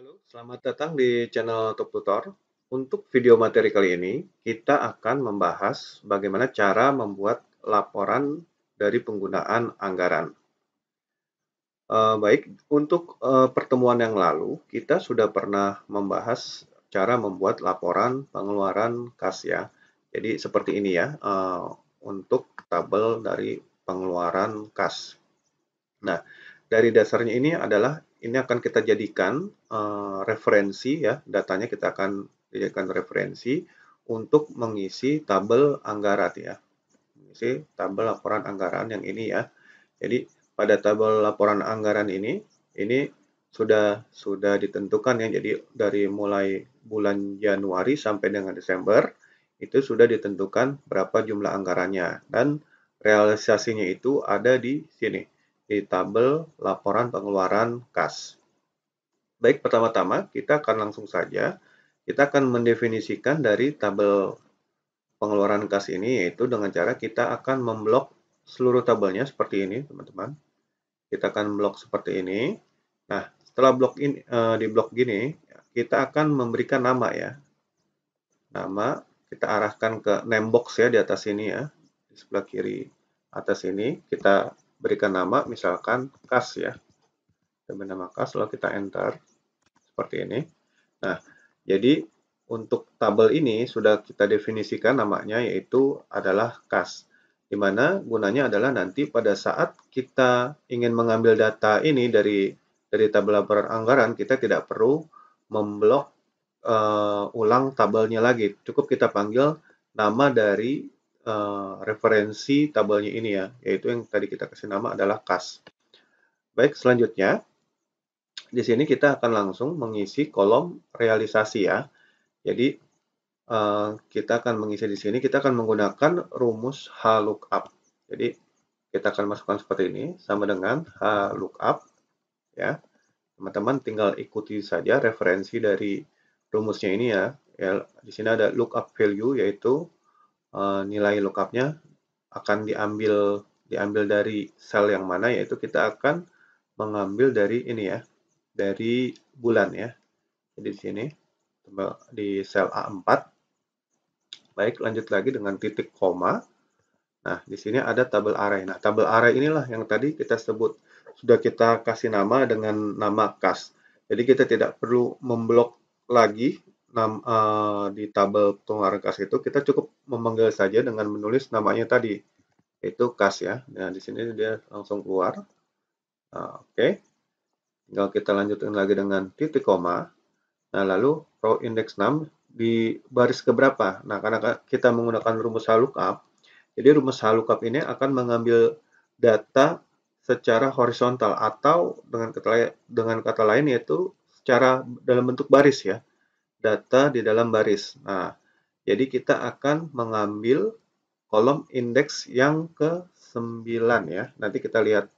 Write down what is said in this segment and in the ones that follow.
Halo, selamat datang di channel Top Tutor. Untuk video materi kali ini, kita akan membahas bagaimana cara membuat laporan dari penggunaan anggaran. Uh, baik, untuk uh, pertemuan yang lalu, kita sudah pernah membahas cara membuat laporan pengeluaran kas ya. Jadi seperti ini ya, uh, untuk tabel dari pengeluaran kas. Nah, dari dasarnya ini adalah ini akan kita jadikan uh, referensi ya, datanya kita akan jadikan referensi untuk mengisi tabel anggaran ya. Mengisi tabel laporan anggaran yang ini ya. Jadi pada tabel laporan anggaran ini ini sudah sudah ditentukan ya. Jadi dari mulai bulan Januari sampai dengan Desember itu sudah ditentukan berapa jumlah anggarannya dan realisasinya itu ada di sini di tabel laporan pengeluaran kas. Baik, pertama-tama kita akan langsung saja kita akan mendefinisikan dari tabel pengeluaran kas ini yaitu dengan cara kita akan memblok seluruh tabelnya seperti ini, teman-teman. Kita akan blok seperti ini. Nah, setelah blok ini, e, di blok gini, kita akan memberikan nama ya. Nama kita arahkan ke name box ya di atas ini ya, di sebelah kiri atas ini kita berikan nama, misalkan kas ya. Kita beri nama kas, lalu kita enter. Seperti ini. Nah, jadi untuk tabel ini sudah kita definisikan namanya yaitu adalah kas. Di mana gunanya adalah nanti pada saat kita ingin mengambil data ini dari dari tabel laporan anggaran, kita tidak perlu memblok uh, ulang tabelnya lagi. Cukup kita panggil nama dari Eh, referensi tabelnya ini ya, yaitu yang tadi kita kasih nama adalah kas. Baik, selanjutnya di sini kita akan langsung mengisi kolom realisasi ya. Jadi eh, kita akan mengisi di sini, kita akan menggunakan rumus H lookup Jadi kita akan masukkan seperti ini sama dengan H lookup ya. Teman-teman tinggal ikuti saja referensi dari rumusnya ini ya. ya di sini ada lookup value yaitu uh, nilai lookupnya akan diambil diambil dari sel yang mana yaitu kita akan mengambil dari ini ya dari bulan ya jadi di sini di sel A4 baik lanjut lagi dengan titik koma nah di sini ada tabel array nah tabel array inilah yang tadi kita sebut sudah kita kasih nama dengan nama kas jadi kita tidak perlu memblok lagi nam, uh, di tabel pengeluaran kas itu kita cukup memanggil saja dengan menulis namanya tadi itu kas ya. Nah di sini dia langsung keluar. Nah, Oke, okay. tinggal kita lanjutin lagi dengan titik koma. Nah lalu row index 6 di baris keberapa? Nah karena kita menggunakan rumus lookup jadi rumus lookup ini akan mengambil data secara horizontal atau dengan kata dengan kata lain yaitu secara dalam bentuk baris ya data di dalam baris. Nah, jadi kita akan mengambil kolom indeks yang ke-9 ya. Nanti kita lihat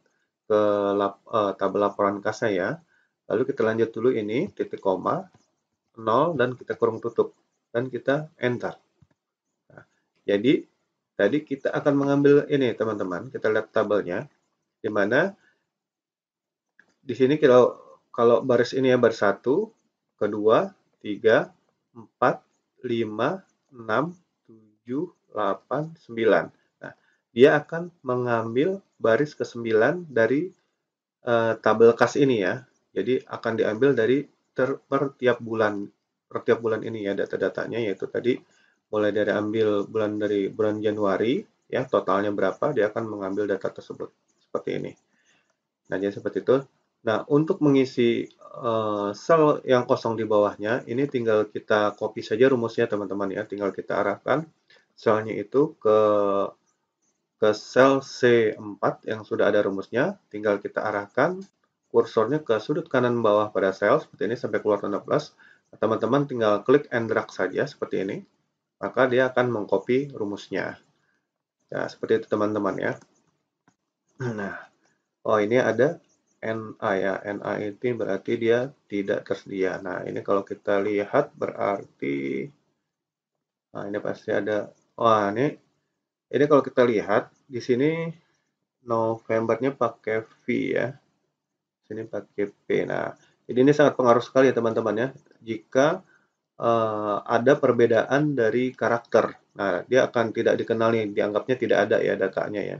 ke lap, uh, tabel laporan kasnya ya. Lalu kita lanjut dulu ini titik koma 0 dan kita kurung tutup dan kita enter. Nah, jadi tadi kita akan mengambil ini teman-teman. Kita lihat tabelnya di mana di sini kalau kalau baris ini ya baris satu, kedua, 3, 4, 5, 6, 7, 8, 9. Nah, dia akan mengambil baris ke-9 dari uh, tabel kas ini ya. Jadi akan diambil dari ter, per tiap bulan per tiap bulan ini ya data-datanya yaitu tadi mulai dari ambil bulan dari bulan Januari ya totalnya berapa dia akan mengambil data tersebut seperti ini. Nah, jadi seperti itu. Nah, untuk mengisi uh, sel yang kosong di bawahnya, ini tinggal kita copy saja rumusnya teman-teman ya. Tinggal kita arahkan selnya itu ke ke sel C4 yang sudah ada rumusnya. Tinggal kita arahkan kursornya ke sudut kanan bawah pada sel seperti ini sampai keluar tanda plus. Nah, teman-teman tinggal klik and drag saja seperti ini. Maka dia akan mengcopy rumusnya. Ya, seperti itu teman-teman ya. Nah, oh ini ada NA ya. NA itu berarti dia tidak tersedia. Nah, ini kalau kita lihat berarti nah ini pasti ada wah ini ini kalau kita lihat di sini Novembernya pakai V ya. Sini pakai P. Nah, jadi ini sangat pengaruh sekali ya teman-teman ya. Jika uh, ada perbedaan dari karakter. Nah, dia akan tidak dikenali, dianggapnya tidak ada ya datanya ya.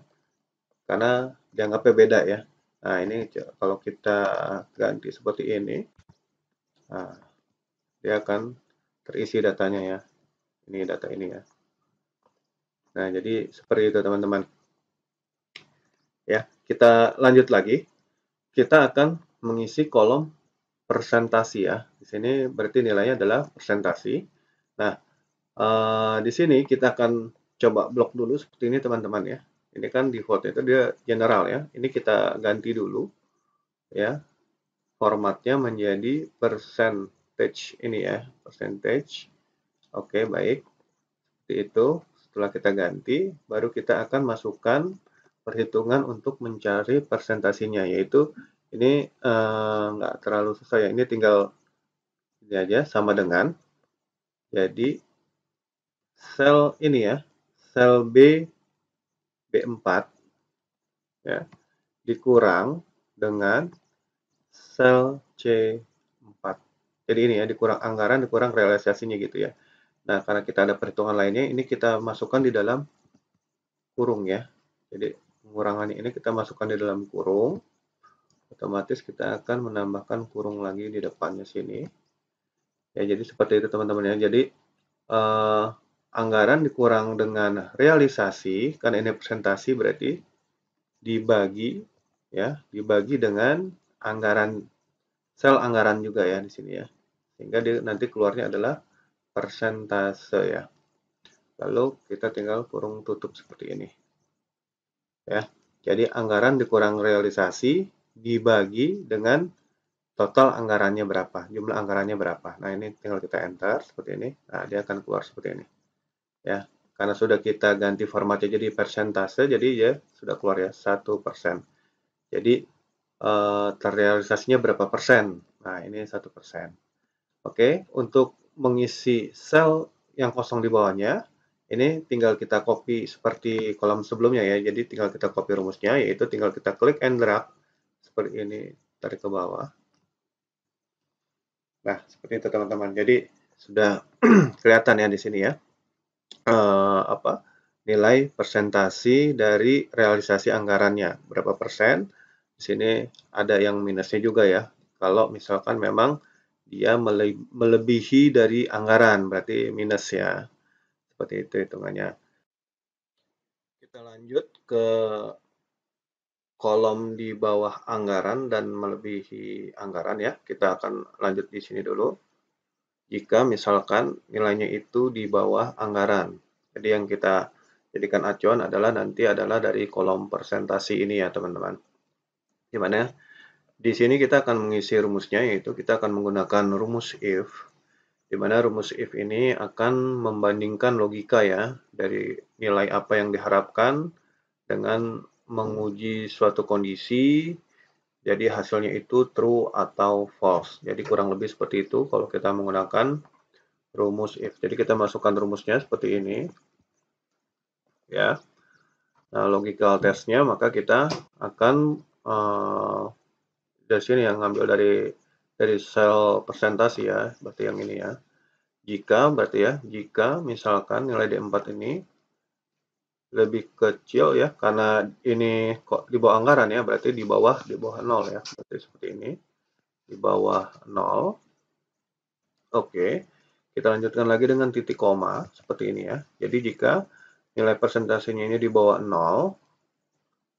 Karena dianggapnya beda ya. Nah, ini kalau kita ganti seperti ini, nah, dia akan terisi datanya ya. Ini data ini ya. Nah, jadi seperti itu teman-teman. Ya, kita lanjut lagi. Kita akan mengisi kolom persentasi ya. Di sini berarti nilainya adalah persentasi. Nah, eh, di sini kita akan coba blok dulu seperti ini teman-teman ya. Ini kan default itu dia general ya. Ini kita ganti dulu ya. Formatnya menjadi percentage ini ya, percentage. Oke, baik. Seperti itu. Setelah kita ganti, baru kita akan masukkan perhitungan untuk mencari persentasinya yaitu ini enggak eh, terlalu susah ya. Ini tinggal ini aja sama dengan jadi sel ini ya, sel B B4 ya, dikurang dengan sel C4. Jadi ini ya, dikurang anggaran, dikurang realisasinya gitu ya. Nah, karena kita ada perhitungan lainnya, ini kita masukkan di dalam kurung ya. Jadi pengurangan ini kita masukkan di dalam kurung. Otomatis kita akan menambahkan kurung lagi di depannya sini. Ya, jadi seperti itu teman-teman ya. Jadi uh, anggaran dikurang dengan realisasi kan ini presentasi berarti dibagi ya dibagi dengan anggaran sel anggaran juga ya di sini ya sehingga dia, nanti keluarnya adalah persentase ya lalu kita tinggal kurung tutup seperti ini ya jadi anggaran dikurang realisasi dibagi dengan total anggarannya berapa jumlah anggarannya berapa nah ini tinggal kita enter seperti ini nah dia akan keluar seperti ini ya karena sudah kita ganti formatnya jadi persentase jadi ya sudah keluar ya satu persen jadi eh, terrealisasinya berapa persen nah ini satu persen oke untuk mengisi sel yang kosong di bawahnya ini tinggal kita copy seperti kolom sebelumnya ya jadi tinggal kita copy rumusnya yaitu tinggal kita klik and drag seperti ini tarik ke bawah nah seperti itu teman-teman jadi sudah kelihatan ya di sini ya uh, apa nilai persentasi dari realisasi anggarannya berapa persen di sini ada yang minusnya juga ya kalau misalkan memang dia melebihi dari anggaran berarti minus ya seperti itu hitungannya kita lanjut ke kolom di bawah anggaran dan melebihi anggaran ya kita akan lanjut di sini dulu jika misalkan nilainya itu di bawah anggaran. Jadi yang kita jadikan acuan adalah nanti adalah dari kolom persentasi ini ya teman-teman. Gimana? Di sini kita akan mengisi rumusnya yaitu kita akan menggunakan rumus if di mana rumus if ini akan membandingkan logika ya dari nilai apa yang diharapkan dengan menguji suatu kondisi jadi hasilnya itu true atau false. Jadi kurang lebih seperti itu kalau kita menggunakan rumus if. Jadi kita masukkan rumusnya seperti ini. Ya. Nah, logical testnya maka kita akan uh, eh, dari sini yang ngambil dari dari sel persentase ya, berarti yang ini ya. Jika berarti ya, jika misalkan nilai D4 ini lebih kecil ya karena ini kok di bawah anggaran ya berarti di bawah di bawah nol ya berarti seperti ini di bawah nol oke kita lanjutkan lagi dengan titik koma seperti ini ya jadi jika nilai persentasenya ini di bawah nol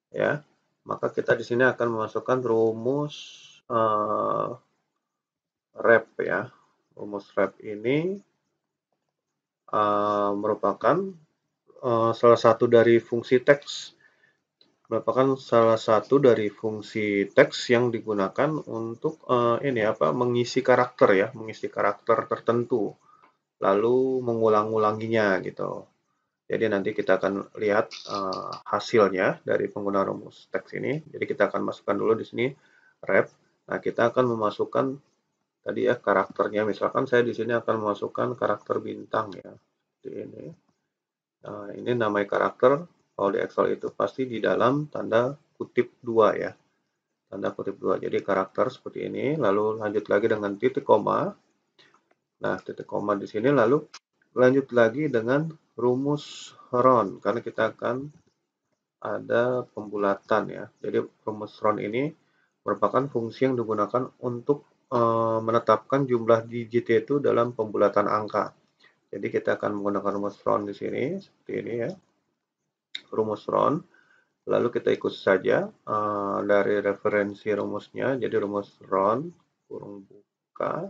ya maka kita di sini akan memasukkan rumus uh, rep ya rumus rep ini uh, merupakan Eh, salah satu dari fungsi teks merupakan salah satu dari fungsi teks yang digunakan untuk uh, ini apa mengisi karakter ya mengisi karakter tertentu lalu mengulang-ulanginya gitu jadi nanti kita akan lihat uh, hasilnya dari pengguna rumus teks ini jadi kita akan masukkan dulu di sini rep nah kita akan memasukkan tadi ya karakternya misalkan saya di sini akan memasukkan karakter bintang ya di ini Nah, ini namanya karakter kalau di Excel itu pasti di dalam tanda kutip dua ya. Tanda kutip dua. Jadi karakter seperti ini, lalu lanjut lagi dengan titik koma. Nah, titik koma di sini lalu lanjut lagi dengan rumus ron karena kita akan ada pembulatan ya. Jadi rumus ron ini merupakan fungsi yang digunakan untuk eh, menetapkan jumlah digit itu dalam pembulatan angka. Jadi kita akan menggunakan rumus Ron di sini, seperti ini ya. Rumus Ron Lalu kita ikut saja uh, dari referensi rumusnya. Jadi rumus Ron kurung buka.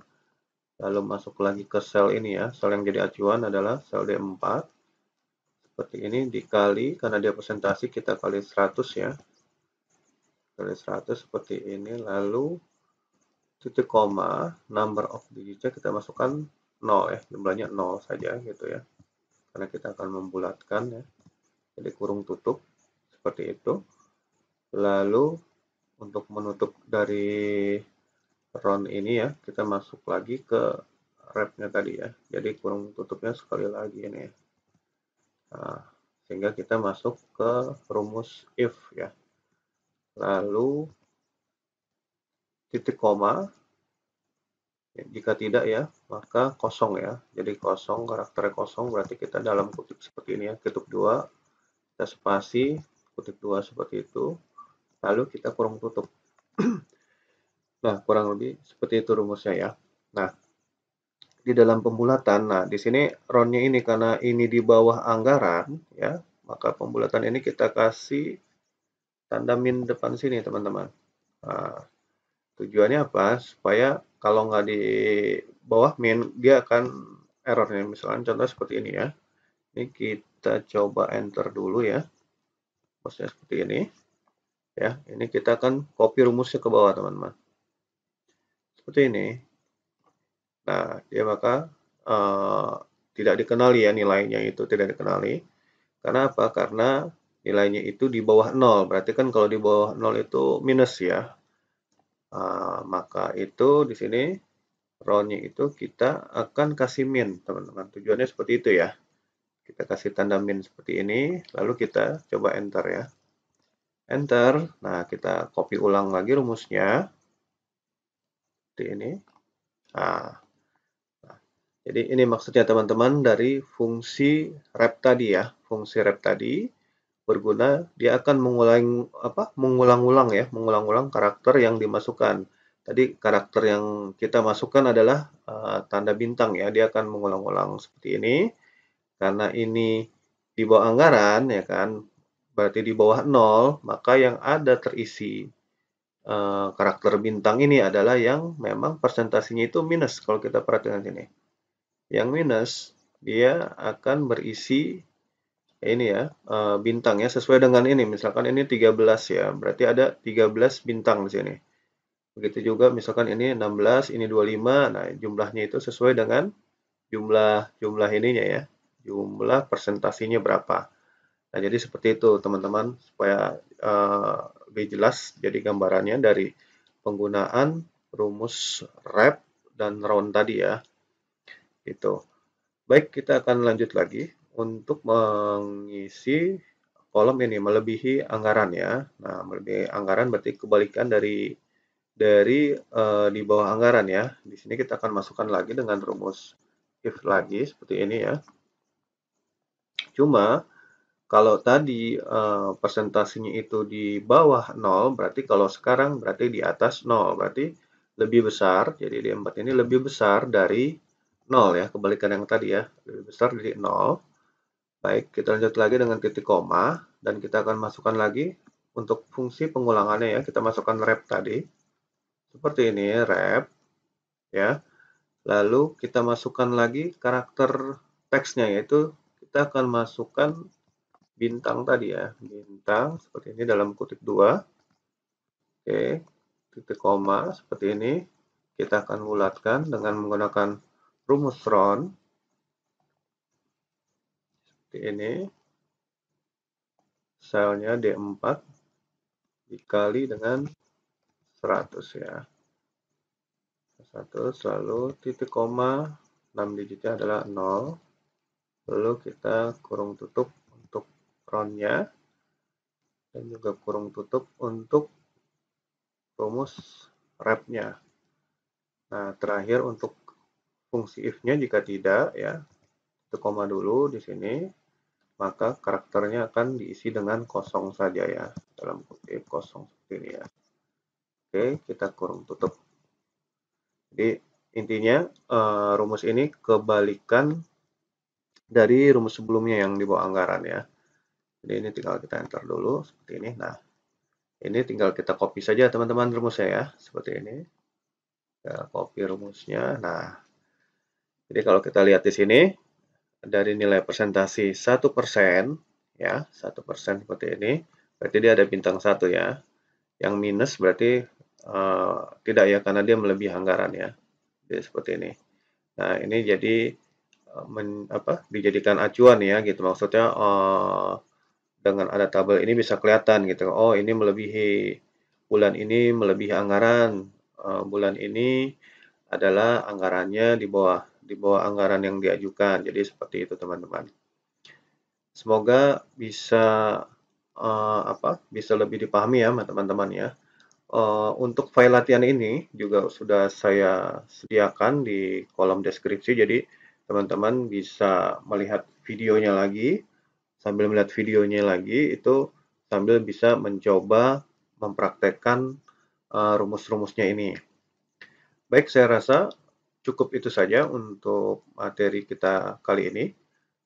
Lalu masuk lagi ke sel ini ya. Sel yang jadi acuan adalah sel D4. Seperti ini dikali, karena dia presentasi kita kali 100 ya. Kali 100 seperti ini. Lalu titik koma, number of digitnya kita masukkan 0 ya, jumlahnya 0 saja gitu ya. Karena kita akan membulatkan ya. Jadi kurung tutup seperti itu. Lalu untuk menutup dari round ini ya, kita masuk lagi ke wrapnya tadi ya. Jadi kurung tutupnya sekali lagi ini ya. Nah, sehingga kita masuk ke rumus if ya. Lalu titik koma jika tidak ya, maka kosong ya. Jadi kosong, karakternya kosong, berarti kita dalam kutip seperti ini ya, kutip dua, kita spasi, kutip dua seperti itu, lalu kita kurung tutup. nah, kurang lebih seperti itu rumusnya ya. Nah, di dalam pembulatan, nah di sini roundnya ini karena ini di bawah anggaran ya, maka pembulatan ini kita kasih tanda min depan sini teman-teman. Nah, tujuannya apa? Supaya kalau nggak di bawah min dia akan errornya misalnya contoh seperti ini ya ini kita coba enter dulu ya Bosnya seperti ini ya ini kita akan copy rumusnya ke bawah teman-teman seperti ini nah dia maka uh, tidak dikenali ya nilainya itu tidak dikenali karena apa karena nilainya itu di bawah nol berarti kan kalau di bawah nol itu minus ya Ah, maka itu di sini rownya itu kita akan kasih min, teman-teman. Tujuannya seperti itu ya. Kita kasih tanda min seperti ini, lalu kita coba enter ya. Enter. Nah, kita copy ulang lagi rumusnya. Seperti ini. Ah. nah. jadi ini maksudnya teman-teman dari fungsi rep tadi ya. Fungsi rep tadi berguna, dia akan mengulang apa? mengulang-ulang ya, mengulang-ulang karakter yang dimasukkan. Tadi karakter yang kita masukkan adalah uh, tanda bintang ya, dia akan mengulang-ulang seperti ini. Karena ini di bawah anggaran ya kan, berarti di bawah nol, maka yang ada terisi uh, karakter bintang ini adalah yang memang persentasinya itu minus kalau kita perhatikan sini. Yang minus dia akan berisi ini ya uh, bintang ya sesuai dengan ini misalkan ini 13 ya berarti ada 13 bintang di sini begitu juga misalkan ini 16 ini 25 nah jumlahnya itu sesuai dengan jumlah jumlah ininya ya jumlah persentasinya berapa nah jadi seperti itu teman-teman supaya uh, lebih jelas jadi gambarannya dari penggunaan rumus rep dan round tadi ya itu baik kita akan lanjut lagi untuk mengisi kolom ini melebihi anggaran ya. Nah, melebihi anggaran berarti kebalikan dari dari e, di bawah anggaran ya. Di sini kita akan masukkan lagi dengan rumus if lagi seperti ini ya. Cuma kalau tadi e, eh, presentasinya itu di bawah 0, berarti kalau sekarang berarti di atas 0, berarti lebih besar. Jadi di 4 ini lebih besar dari 0 ya, kebalikan yang tadi ya, lebih besar dari 0 Baik, kita lanjut lagi dengan titik koma dan kita akan masukkan lagi untuk fungsi pengulangannya ya. Kita masukkan rep tadi. Seperti ini rep ya. Lalu kita masukkan lagi karakter teksnya yaitu kita akan masukkan bintang tadi ya. Bintang seperti ini dalam kutip dua Oke, titik koma seperti ini. Kita akan bulatkan dengan menggunakan rumus round ini selnya D4 dikali dengan 100 ya. 100 selalu titik koma 6 digitnya adalah 0. Lalu kita kurung tutup untuk roundnya dan juga kurung tutup untuk rumus repnya. Nah, terakhir untuk fungsi if-nya jika tidak ya, titik koma dulu di sini maka karakternya akan diisi dengan kosong saja ya. Dalam kutip kosong seperti ini ya. Oke, kita kurung tutup. Jadi intinya uh, rumus ini kebalikan dari rumus sebelumnya yang di bawah anggaran ya. Jadi ini tinggal kita enter dulu seperti ini. Nah, ini tinggal kita copy saja teman-teman rumusnya ya, seperti ini. Kita copy rumusnya. Nah, jadi kalau kita lihat di sini, dari nilai presentasi 1%, ya, 1% seperti ini, berarti dia ada bintang 1 ya. Yang minus berarti uh, tidak ya, karena dia melebihi anggaran ya. Jadi seperti ini. Nah, ini jadi uh, men, apa, dijadikan acuan ya, gitu. Maksudnya uh, dengan ada tabel ini bisa kelihatan gitu. Oh, ini melebihi bulan ini melebihi anggaran, uh, bulan ini adalah anggarannya di bawah di bawah anggaran yang diajukan. Jadi seperti itu teman-teman. Semoga bisa uh, apa bisa lebih dipahami ya teman-teman ya. Uh, untuk file latihan ini juga sudah saya sediakan di kolom deskripsi. Jadi teman-teman bisa melihat videonya lagi. Sambil melihat videonya lagi itu sambil bisa mencoba mempraktekkan uh, rumus-rumusnya ini. Baik, saya rasa cukup itu saja untuk materi kita kali ini.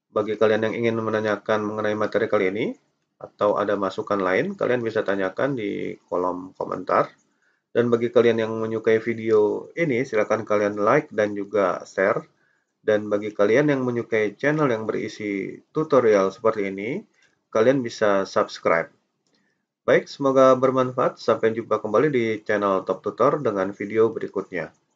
Bagi kalian yang ingin menanyakan mengenai materi kali ini, atau ada masukan lain, kalian bisa tanyakan di kolom komentar. Dan bagi kalian yang menyukai video ini, silakan kalian like dan juga share. Dan bagi kalian yang menyukai channel yang berisi tutorial seperti ini, kalian bisa subscribe. Baik, semoga bermanfaat. Sampai jumpa kembali di channel Top Tutor dengan video berikutnya.